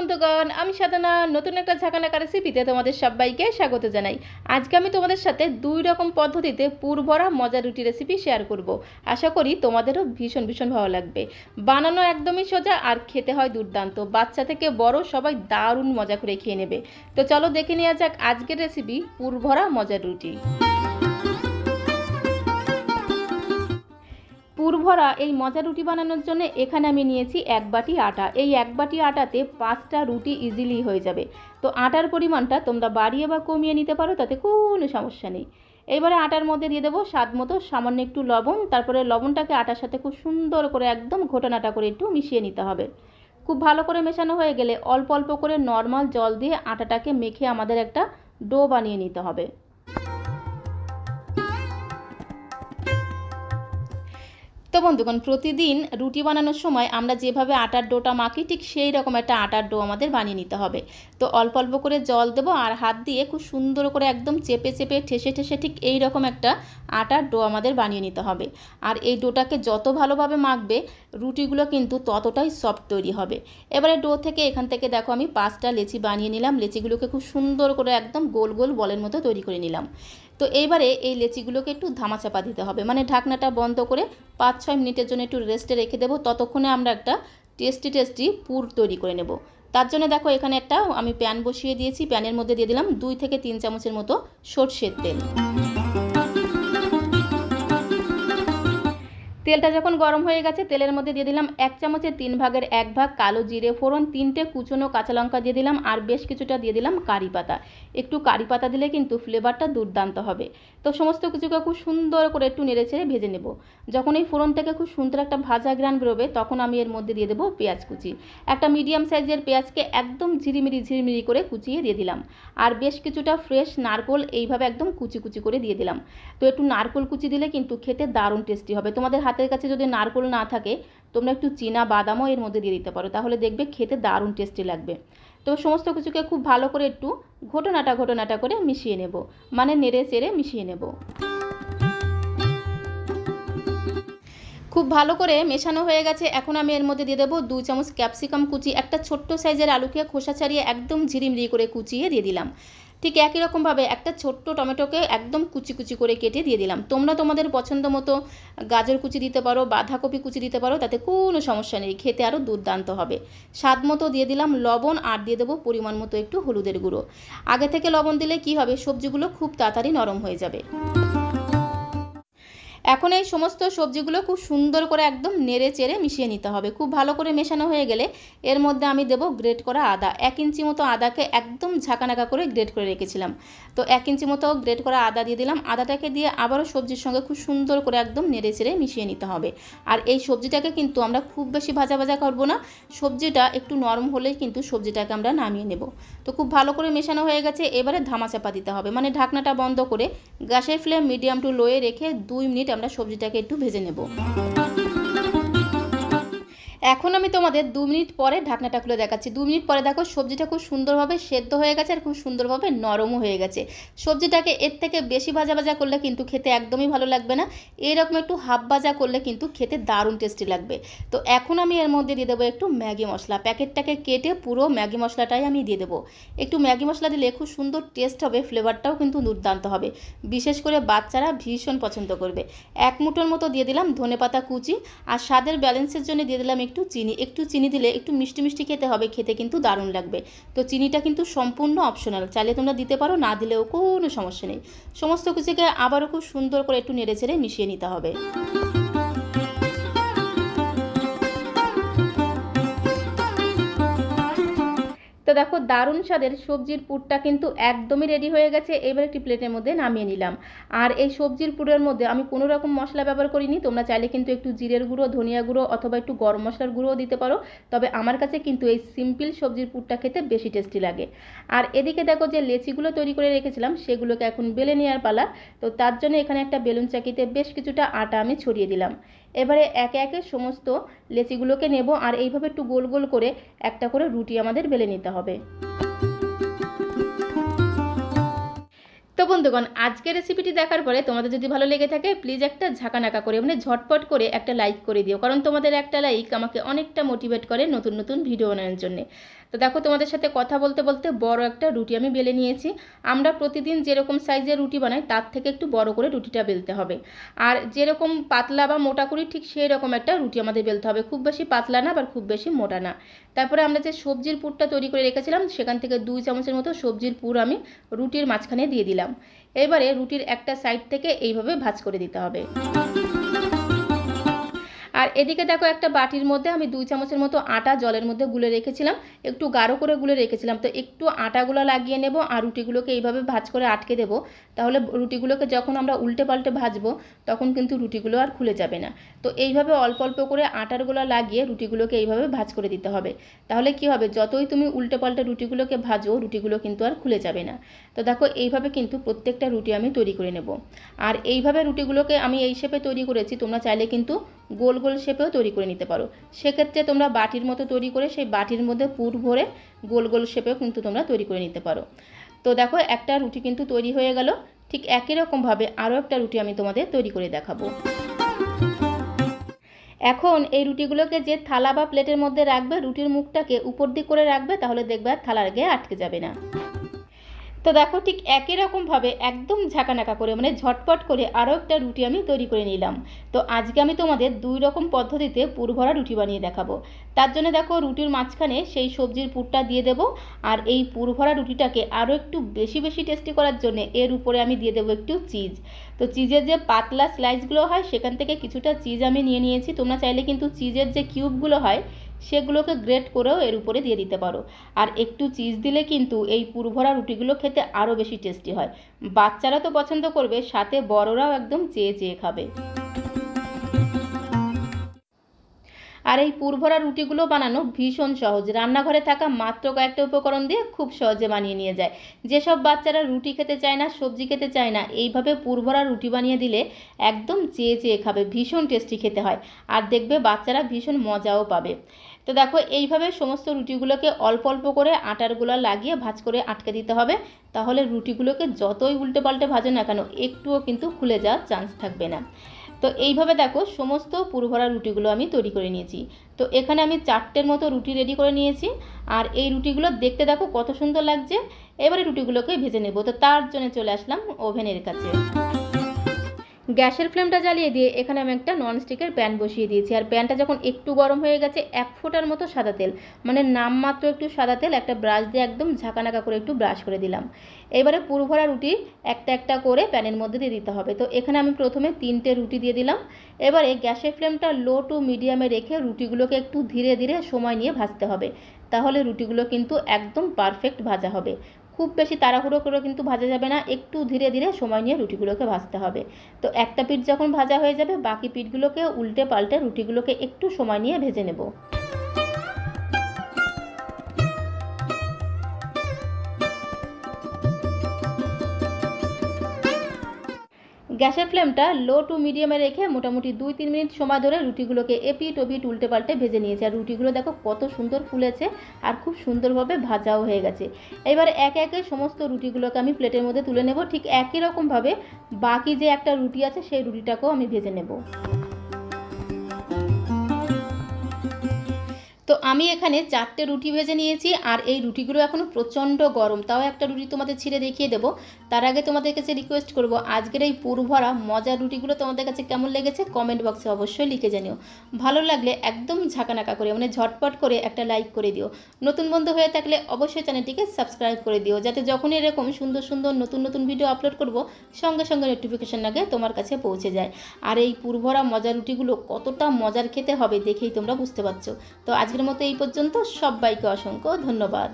বন্ধুগণ আমি সাধনা নতুন একটা ঝাঁকানাকা রেসিপিতে তোমাদের সবাইকে স্বাগত জানাই আজকে আমি তোমাদের সাথে দুই রকম পদ্ধতিতে পুরভরা মজা রুটি রেসিপি শেয়ার করব আশা করি তোমাদেরও ভীষণ ভীষণ ভালো লাগবে বানানো একদমই সোজা আর খেতে হয় দুর্দান্ত বাচ্চা থেকে বড় সবাই দারুণ মজা করে খেয়ে নেবে তো চলো দেখে নেওয়া যাক আজকের রেসিপি পুরভরা মজার রুটি পুরভরা এই মজা রুটি বানানোর জন্য এখানে আমি নিয়েছি এক বাটি আটা এই এক বাটি আটাতে পাঁচটা রুটি ইজিলি হয়ে যাবে তো আটার পরিমাণটা তোমরা বাড়িয়ে বা কমিয়ে নিতে পারো তাতে কোনো সমস্যা নেই এবারে আটার মধ্যে দিয়ে দেবো স্বাদ মতো সামান্য একটু লবণ তারপরে লবণটাকে আটার সাথে খুব সুন্দর করে একদম ঘটনাটা করে একটু মিশিয়ে নিতে হবে খুব ভালো করে মেশানো হয়ে গেলে অল্প অল্প করে নর্মাল জল দিয়ে আটাটাকে মেখে আমাদের একটা ডো বানিয়ে নিতে হবে বন্ধুগণ প্রতিদিন রুটি বানানোর সময় আমরা যেভাবে আটার ডোটা মাখি ঠিক সেই রকম একটা আটার ডো আমাদের বানিয়ে নিতে হবে তো অল্প অল্প করে জল দেব আর হাত দিয়ে খুব সুন্দর করে একদম চেপে চেপে ঠেসে ঠেসে ঠিক এই রকম একটা আটার ডো আমাদের বানিয়ে নিতে হবে আর এই ডোটাকে যত ভালোভাবে মাখবে রুটিগুলো কিন্তু ততটাই সফট তৈরি হবে এবারে ডো থেকে এখান থেকে দেখো আমি পাঁচটা লেচি বানিয়ে নিলাম লেচিগুলোকে খুব সুন্দর করে একদম গোল গোল বলের মতো তৈরি করে নিলাম তো এইবারে এই লেচিগুলোকে একটু ধামাচাপা দিতে হবে মানে ঢাকনাটা বন্ধ করে পাঁচ ছয় মিনিটের জন্য একটু রেস্টে রেখে দেবো ততক্ষণে আমরা একটা টেস্টি টেস্টি পুর তৈরি করে নেব তার জন্য দেখো এখানে একটা আমি প্যান বসিয়ে দিয়েছি প্যানের মধ্যে দিয়ে দিলাম দুই থেকে তিন চামচের মতো সর্ষের তেল তেলটা যখন গরম হয়ে গেছে তেলের মধ্যে দিয়ে দিলাম এক চামচের তিন ভাগের এক ভাগ কালো জিরে ফোড়ন তিনটে কুচনো কাঁচা লঙ্কা দিয়ে দিলাম আর বেশ কিছুটা দিয়ে দিলাম কারি পাতা একটু কারি পাতা দিলে কিন্তু ফ্লেভারটা দুর্দান্ত হবে তো সমস্ত কিছুকে খুব সুন্দর করে একটু নেড়ে ছেড়ে ভেজে নেব যখন এই ফোড়ন থেকে খুব সুন্দর একটা ভাজা গ্রান বেরোবে তখন আমি এর মধ্যে দিয়ে দেবো পেঁয়াজ কুচি একটা মিডিয়াম সাইজের পেঁয়াজকে একদম ঝিরিমিরি ঝিরিমিরি করে কুচিয়ে দিয়ে দিলাম আর বেশ কিছুটা ফ্রেশ নারকোল এইভাবে একদম কুচি কুচি করে দিয়ে দিলাম তো একটু নারকোল কুচি দিলে কিন্তু খেতে দারুণ টেস্টি হবে তোমাদের হাতের কাছে যদি নারকোল না থাকে তোমরা একটু চীনা বাদামও এর মধ্যে দিয়ে দিতে পারো তাহলে দেখবে খেতে দারুণ টেস্টি লাগবে তো সমস্ত কিছুকে খুব ভালো করে একটু ঘটনাটা ঘটনাটা করে মিশিয়ে নেব মানে নেড়ে চেড়ে মিশিয়ে নেব খুব ভালো করে মেশানো হয়ে গেছে এখন আমি এর মধ্যে দিয়ে দেবো দু চামচ ক্যাপসিকাম কুচি একটা ছোট্ট সাইজের আলুকে খোসা ছাড়িয়ে একদম ঝিরিমিরি করে কুচিয়ে দিয়ে দিলাম ঠিক একই রকমভাবে একটা ছোট্ট টমেটোকে একদম কুচি কুচি করে কেটে দিয়ে দিলাম তোমরা তোমাদের পছন্দ মতো গাজর কুচি দিতে পারো বাঁধাকপি কুচি দিতে পারো তাতে কোনো সমস্যা নেই খেতে আরও দুর্দান্ত হবে স্বাদ মতো দিয়ে দিলাম লবণ আর দিয়ে দেবো পরিমাণ মতো একটু হলুদের গুঁড়ো আগে থেকে লবণ দিলে কি হবে সবজিগুলো খুব তাড়াতাড়ি নরম হয়ে যাবে এখন এই সমস্ত সবজিগুলো খুব সুন্দর করে একদম নেড়ে চেড়ে মিশিয়ে নিতে হবে খুব ভালো করে মেশানো হয়ে গেলে এর মধ্যে আমি দেব গ্রেট করা আদা এক ইঞ্চি মতো আদাকে একদম নাকা করে গ্রেট করে রেখেছিলাম তো এক ইঞ্চি মতো গ্রেট করা আদা দিয়ে দিলাম আদাটাকে দিয়ে আবারও সবজির সঙ্গে খুব সুন্দর করে একদম নেড়ে চেড়ে মিশিয়ে নিতে হবে আর এই সবজিটাকে কিন্তু আমরা খুব বেশি ভাজা ভাজা করবো না সবজিটা একটু নরম হলেই কিন্তু সবজিটাকে আমরা নামিয়ে নেব তো খুব ভালো করে মেশানো হয়ে গেছে এবারে ধামাচাপা দিতে হবে মানে ঢাকনাটা বন্ধ করে গ্যাসের ফ্লেম মিডিয়াম টু লোয়ে রেখে দুই মিনিট আমরা সবজিটাকে একটু ভেজে নেব এখন আমি তোমাদের দু মিনিট পরে ঢাকনাটা খুলে দেখাচ্ছি দু মিনিট পরে দেখো সবজিটা খুব সুন্দরভাবে সেদ্ধ হয়ে গেছে আর খুব সুন্দরভাবে নরমও হয়ে গেছে সবজিটাকে এর থেকে বেশি ভাজা ভাজা করলে কিন্তু খেতে একদমই ভালো লাগবে না এরকম একটু হাফ ভাজা করলে কিন্তু খেতে দারুণ টেস্টি লাগবে তো এখন আমি এর মধ্যে দিয়ে দেবো একটু ম্যাগি মশলা প্যাকেটটাকে কেটে পুরো ম্যাগি মশলাটাই আমি দিয়ে দেবো একটু ম্যাগি মশলা দিলে খুব সুন্দর টেস্ট হবে ফ্লেভারটাও কিন্তু দুর্দান্ত হবে বিশেষ করে বাচ্চারা ভীষণ পছন্দ করবে এক মুঠোর মতো দিয়ে দিলাম ধনে পাতা কুচি আর স্বাদের ব্যালেন্সের জন্য দিয়ে দিলাম একটু একটু চিনি একটু চিনি দিলে একটু মিষ্টি মিষ্টি খেতে হবে খেতে কিন্তু দারুণ লাগবে তো চিনিটা কিন্তু সম্পূর্ণ অপশনাল চাইলে তোমরা দিতে পারো না দিলেও কোনো সমস্যা নেই সমস্ত কিছুকে আবারও খুব সুন্দর করে একটু নেড়ে ছেড়ে মিশিয়ে নিতে হবে তো দেখো দারুণ স্বাদের সবজির পুরটা কিন্তু একদমই রেডি হয়ে গেছে এবার একটি প্লেটের মধ্যে নামিয়ে নিলাম আর এই সবজির পুরের মধ্যে আমি কোনো রকম মশলা ব্যবহার করিনি তোমরা চাইলে কিন্তু একটু জিরের গুঁড়ো ধনিয়া গুঁড়ো অথবা একটু গরম মশলার গুঁড়োও দিতে পারো তবে আমার কাছে কিন্তু এই সিম্পল সবজির পুরটা খেতে বেশি টেস্টি লাগে আর এদিকে দেখো যে লেচিগুলো তৈরি করে রেখেছিলাম সেগুলোকে এখন বেলে নেওয়ার পালা তো তার জন্য এখানে একটা বেলুন চাকিতে বেশ কিছুটা আটা আমি ছড়িয়ে দিলাম এবারে একে একে সমস্ত লেচিগুলোকে নেব আর এইভাবে একটু গোল গোল করে একটা করে রুটি আমাদের বেলে নিতে হবে তো বন্ধুগণ আজকের রেসিপিটি দেখার পরে তোমাদের যদি ভালো লেগে থাকে প্লিজ একটা ঝাঁকানাকা করে মানে ঝটপট করে একটা লাইক করে দিও কারণ তোমাদের একটা লাইক আমাকে অনেকটা মোটিভেট করে নতুন নতুন ভিডিও বানানোর জন্য তো দেখো তোমাদের সাথে কথা বলতে বলতে বড় একটা রুটি আমি বেলে নিয়েছি আমরা প্রতিদিন যেরকম সাইজের রুটি বানাই তার থেকে একটু বড় করে রুটিটা বেলতে হবে আর যেরকম পাতলা বা মোটা করি ঠিক সেই রকম একটা রুটি আমাদের বেলতে হবে খুব বেশি পাতলা না বা খুব বেশি মোটা না তারপরে আমরা যে সবজির পুরটা তৈরি করে রেখেছিলাম সেখান থেকে দুই চামচের মতো সবজির পুর আমি রুটির মাঝখানে দিয়ে দিলাম এবারে রুটির একটা সাইড থেকে এইভাবে ভাজ করে দিতে হবে এদিকে দেখো একটা বাটির মধ্যে আমি দুই চামচের মতো আটা জলের মধ্যে গুলে রেখেছিলাম একটু গাঢ় করে গুলে রেখেছিলাম তো একটু আটাগুলো লাগিয়ে নেব আর রুটিগুলোকে এইভাবে ভাজ করে আটকে দেব তাহলে রুটিগুলোকে যখন আমরা উল্টে পাল্টে ভাজবো তখন কিন্তু রুটিগুলো আর খুলে যাবে না তো এইভাবে অল্প অল্প করে আটার লাগিয়ে রুটিগুলোকে এইভাবে ভাজ করে দিতে হবে তাহলে কি হবে যতই তুমি উল্টে পাল্টে রুটিগুলোকে ভাজো রুটিগুলো কিন্তু আর খুলে যাবে না তো দেখো এইভাবে কিন্তু প্রত্যেকটা রুটি আমি তৈরি করে নেব আর এইভাবে রুটিগুলোকে আমি এই শেপে তৈরি করেছি তোমরা চাইলে কিন্তু গোল গোল শেপেও তৈরি করে নিতে পারো সেক্ষেত্রে তোমরা বাটির মতো তৈরি করে সেই বাটির মধ্যে পুর ভরে গোল গোল শেপেও কিন্তু তোমরা তৈরি করে নিতে পারো তো দেখো একটা রুটি কিন্তু তৈরি হয়ে গেল ঠিক একই রকমভাবে আরও একটা রুটি আমি তোমাদের তৈরি করে দেখাবো এখন এই রুটিগুলোকে যে থালা বা প্লেটের মধ্যে রাখবে রুটির মুখটাকে উপর দিক করে রাখবে তাহলে দেখবে আর থালার গায়ে আটকে যাবে না তো দেখো ঠিক একই রকমভাবে একদম ঝাঁকানাকা করে মানে ঝটপট করে আরও একটা রুটি আমি তৈরি করে নিলাম তো আজকে আমি তোমাদের দুই রকম পদ্ধতিতে পুরভরা রুটি বানিয়ে দেখাবো তার জন্য দেখো রুটির মাঝখানে সেই সবজির পুরটা দিয়ে দেব আর এই পুরভরা রুটিটাকে আরও একটু বেশি বেশি টেস্টি করার জন্য এর উপরে আমি দিয়ে দেবো একটু চিজ তো চিজের যে পাতলা স্লাইসগুলো হয় সেখান থেকে কিছুটা চিজ আমি নিয়ে নিয়েছি তোমরা চাইলে কিন্তু চিজের যে কিউবগুলো হয় সেগুলোকে গ্রেট করেও এর উপরে দিয়ে দিতে পারো আর একটু চিজ দিলে কিন্তু এই পুরভরা রুটিগুলো খেতে আরও বেশি টেস্টি হয় বাচ্চারা তো পছন্দ করবে সাথে বড়রাও একদম চেয়ে চেয়ে খাবে আর এই পুরভরা রুটিগুলো বানানো ভীষণ সহজ রান্নাঘরে থাকা মাত্র কয়েকটা উপকরণ দিয়ে খুব সহজে বানিয়ে নিয়ে যায় যেসব বাচ্চারা রুটি খেতে চায় না সবজি খেতে চায় না এইভাবে পুরভরা রুটি বানিয়ে দিলে একদম চেয়ে চেয়ে খাবে ভীষণ টেস্টি খেতে হয় আর দেখবে বাচ্চারা ভীষণ মজাও পাবে তো দেখো এইভাবে সমস্ত রুটিগুলোকে অল্প অল্প করে আটার লাগিয়ে ভাজ করে আটকে দিতে হবে তাহলে রুটিগুলোকে যতই উল্টে পাল্টে ভাজো না কেন একটুও কিন্তু খুলে যাওয়ার চান্স থাকবে না তো এইভাবে দেখো সমস্ত পুরভরা রুটিগুলো আমি তৈরি করে নিয়েছি তো এখানে আমি চারটের মতো রুটি রেডি করে নিয়েছি আর এই রুটিগুলো দেখতে দেখো কত সুন্দর লাগছে এবারে রুটিগুলোকে ভেজে নেব তো তার জন্য চলে আসলাম ওভেনের কাছে গ্যাসের ফ্লেমটা জ্বালিয়ে দিয়ে এখানে আমি একটা ননস্টিকের প্যান বসিয়ে দিয়েছি আর প্যানটা যখন একটু গরম হয়ে গেছে এক ফোঁটার মতো সাদা তেল মানে নামমাত্র একটু সাদা তেল একটা ব্রাশ দিয়ে একদম ঝাঁকানাকা করে একটু ব্রাশ করে দিলাম এবারে পুরভরা রুটি একটা একটা করে প্যানের মধ্যে দিয়ে দিতে হবে তো এখানে আমি প্রথমে তিনটে রুটি দিয়ে দিলাম এবারে গ্যাসের ফ্লেমটা লো টু মিডিয়ামে রেখে রুটিগুলোকে একটু ধীরে ধীরে সময় নিয়ে ভাজতে হবে তাহলে রুটিগুলো কিন্তু একদম পারফেক্ট ভাজা হবে খুব বেশি তাড়াহুড়ো করে কিন্তু ভাজা যাবে না একটু ধীরে ধীরে সময় নিয়ে রুটিগুলোকে ভাজতে হবে তো একটা পিঠ যখন ভাজা হয়ে যাবে বাকি পিঠগুলোকে উল্টে পাল্টে রুটিগুলোকে একটু সময় নিয়ে ভেজে নেব গ্যাসের ফ্লেমটা লো টু মিডিয়ামে রেখে মোটামুটি দুই তিন মিনিট সময় ধরে রুটিগুলোকে এপিট ওপিট উল্টে পাল্টে ভেজে নিয়েছে আর রুটিগুলো দেখো কত সুন্দর ফুলেছে আর খুব সুন্দরভাবে ভাজাও হয়ে গেছে এবার এক একে সমস্ত রুটিগুলোকে আমি প্লেটের মধ্যে তুলে নেব ঠিক একই রকমভাবে বাকি যে একটা রুটি আছে সেই রুটিটাকেও আমি ভেজে নেব আমি এখানে চারটে রুটি ভেজে নিয়েছি আর এই রুটিগুলো এখন প্রচণ্ড গরম তাও একটা রুটি তোমাদের ছিঁড়ে দেখিয়ে দেবো তার আগে তোমাদের কাছে রিকোয়েস্ট করব আজকের এই পুরভরা মজার রুটিগুলো তোমাদের কাছে কেমন লেগেছে কমেন্ট বক্সে অবশ্যই লিখে জানিও ভালো লাগলে একদম ঝাঁকানাকা করে মানে ঝটপট করে একটা লাইক করে দিও নতুন বন্ধু হয়ে থাকলে অবশ্যই চ্যানেলটিকে সাবস্ক্রাইব করে দিও যাতে যখনই এরকম সুন্দর সুন্দর নতুন নতুন ভিডিও আপলোড করব সঙ্গে সঙ্গে নোটিফিকেশান আগে তোমার কাছে পৌঁছে যায় আর এই পুরভরা মজার রুটিগুলো কতটা মজার খেতে হবে দেখেই তোমরা বুঝতে পারছো তো আজকের মতো এই পর্যন্ত সবাইকে অসংখ্য ধন্যবাদ